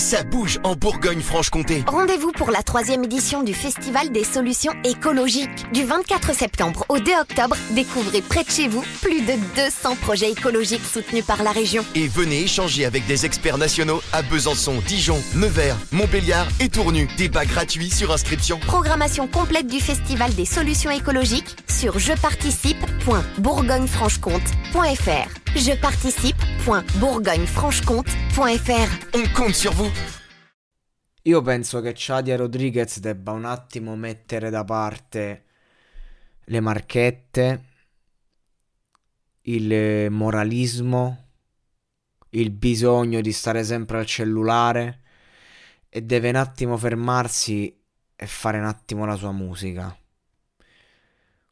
Ça bouge en Bourgogne-Franche-Comté. Rendez-vous pour la troisième édition du Festival des solutions écologiques. Du 24 septembre au 2 octobre, découvrez près de chez vous plus de 200 projets écologiques soutenus par la région. Et venez échanger avec des experts nationaux à Besançon, Dijon, Nevers, Montbéliard et Tournu. Débat gratuit sur inscription. Programmation complète du Festival des solutions écologiques sur jeparticipe.bourgognefranche-comte.fr. jeparticipebourgognefranche On compte sur vous. Io penso che Chadia Rodriguez debba un attimo mettere da parte le marchette, il moralismo, il bisogno di stare sempre al cellulare e deve un attimo fermarsi e fare un attimo la sua musica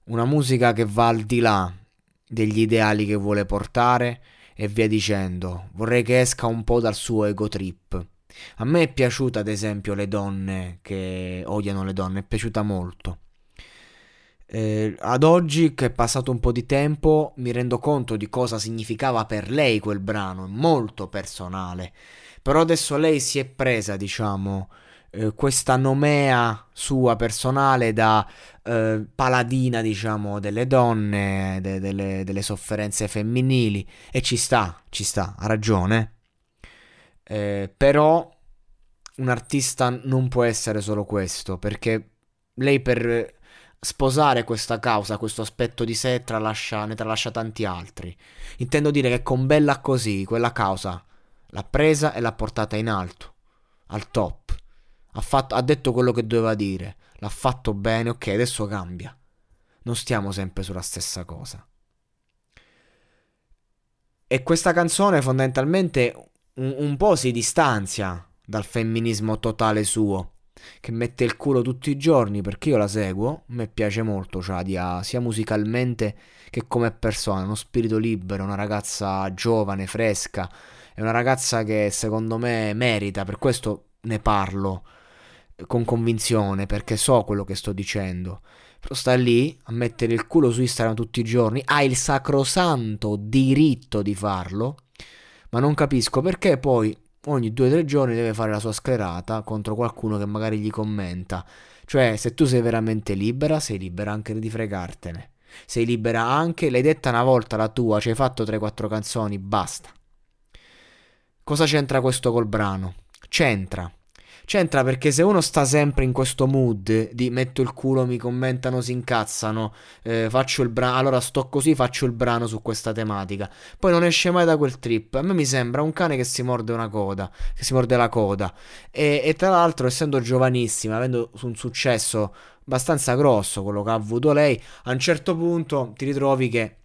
una musica che va al di là degli ideali che vuole portare e via dicendo. Vorrei che esca un po' dal suo ego trip. A me è piaciuta ad esempio le donne che odiano le donne, è piaciuta molto. Eh, ad oggi che è passato un po' di tempo mi rendo conto di cosa significava per lei quel brano, è molto personale. Però adesso lei si è presa, diciamo, eh, questa nomea sua personale da eh, paladina, diciamo, delle donne, de- delle-, delle sofferenze femminili. E ci sta, ci sta, ha ragione. Eh, però un artista non può essere solo questo, perché lei per sposare questa causa, questo aspetto di sé, tralascia, ne tralascia tanti altri. Intendo dire che con Bella così, quella causa l'ha presa e l'ha portata in alto, al top ha, fatto, ha detto quello che doveva dire, l'ha fatto bene, ok, adesso cambia. Non stiamo sempre sulla stessa cosa. E questa canzone fondamentalmente un, un po' si distanzia dal femminismo totale suo, che mette il culo tutti i giorni perché io la seguo, a me piace molto Chadia, sia musicalmente che come persona, uno spirito libero, una ragazza giovane, fresca, è una ragazza che secondo me merita, per questo ne parlo con convinzione perché so quello che sto dicendo. Però sta lì a mettere il culo su Instagram tutti i giorni, ha il sacrosanto diritto di farlo, ma non capisco perché poi ogni 2-3 giorni deve fare la sua sclerata contro qualcuno che magari gli commenta. Cioè, se tu sei veramente libera, sei libera anche di fregartene. Sei libera anche, l'hai detta una volta la tua, ci hai fatto 3-4 canzoni, basta. Cosa c'entra questo col brano? C'entra C'entra perché se uno sta sempre in questo mood di metto il culo, mi commentano, si incazzano, eh, faccio il brano, allora sto così, faccio il brano su questa tematica. Poi non esce mai da quel trip. A me mi sembra un cane che si morde una coda, che si morde la coda. E, e tra l'altro, essendo giovanissima, avendo un successo abbastanza grosso quello che ha avuto lei, a un certo punto ti ritrovi che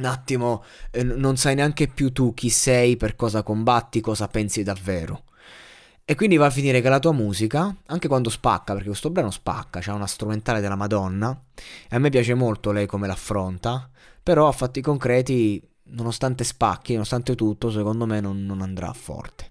un attimo eh, non sai neanche più tu chi sei, per cosa combatti, cosa pensi davvero. E quindi va a finire che la tua musica, anche quando spacca, perché questo brano spacca, c'è cioè una strumentale della Madonna, e a me piace molto lei come l'affronta, però a fatti concreti, nonostante spacchi, nonostante tutto, secondo me non, non andrà forte.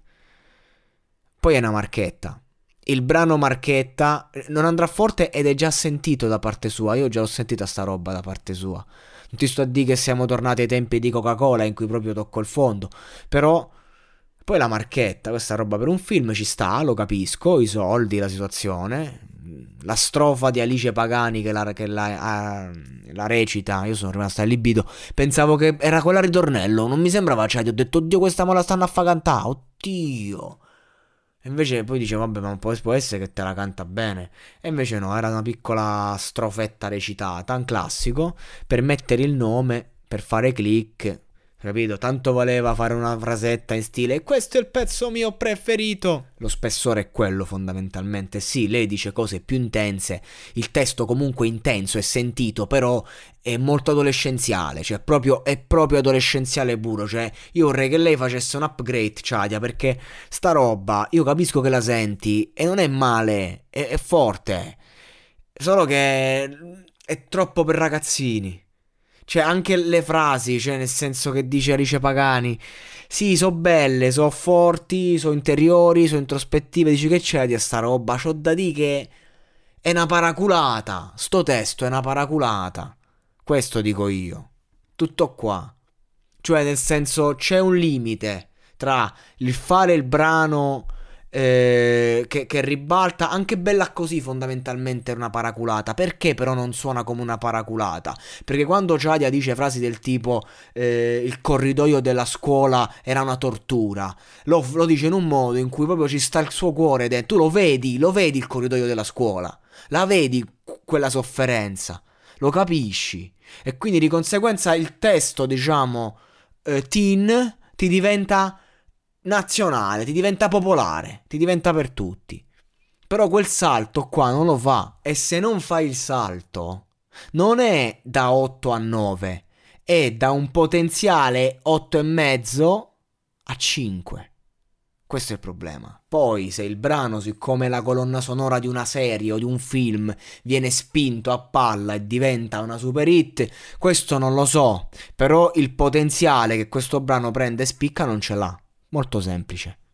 Poi è una marchetta. Il brano marchetta eh, non andrà forte ed è già sentito da parte sua, io già ho sentita sta roba da parte sua. Non ti sto a dire che siamo tornati ai tempi di Coca-Cola in cui proprio tocco il fondo, però poi la marchetta, questa roba per un film ci sta, lo capisco, i soldi, la situazione. La strofa di Alice Pagani che la, che la, a, la recita, io sono rimasto allibito. Pensavo che era quella ritornello, non mi sembrava, cioè, ti ho detto, oddio, questa me la stanno a fa cantare, oddio. E invece poi dice, vabbè, ma può, può essere che te la canta bene. E invece no, era una piccola strofetta recitata, un classico, per mettere il nome, per fare click Capito? Tanto valeva fare una frasetta in stile questo è il pezzo mio preferito. Lo spessore è quello fondamentalmente. Sì, lei dice cose più intense, il testo comunque è intenso e sentito, però è molto adolescenziale, cioè proprio, è proprio adolescenziale puro, cioè io vorrei che lei facesse un upgrade, Ciadia, perché sta roba, io capisco che la senti e non è male, è, è forte. Solo che è troppo per ragazzini. Cioè, anche le frasi, cioè, nel senso che dice Alice Pagani. Sì, so belle, so forti, so interiori, so introspettive. Dici che c'è di sta roba? C'ho da dire che è una paraculata. Sto testo è una paraculata. Questo dico io. Tutto qua. Cioè, nel senso, c'è un limite tra il fare il brano eh, che, che, ribalta, anche bella così fondamentalmente è una paraculata, perché però non suona come una paraculata? Perché quando Giadia dice frasi del tipo eh, il corridoio della scuola era una tortura, lo, lo, dice in un modo in cui proprio ci sta il suo cuore ed è tu lo vedi, lo vedi il corridoio della scuola, la vedi quella sofferenza, lo capisci e quindi di conseguenza il testo diciamo eh, teen ti diventa nazionale, ti diventa popolare, ti diventa per tutti. Però quel salto qua non lo fa e se non fai il salto non è da 8 a 9, è da un potenziale 8 e mezzo a 5. Questo è il problema. Poi, se il brano, siccome la colonna sonora di una serie o di un film, viene spinto a palla e diventa una super hit, questo non lo so. Però il potenziale che questo brano prende e spicca non ce l'ha molto semplice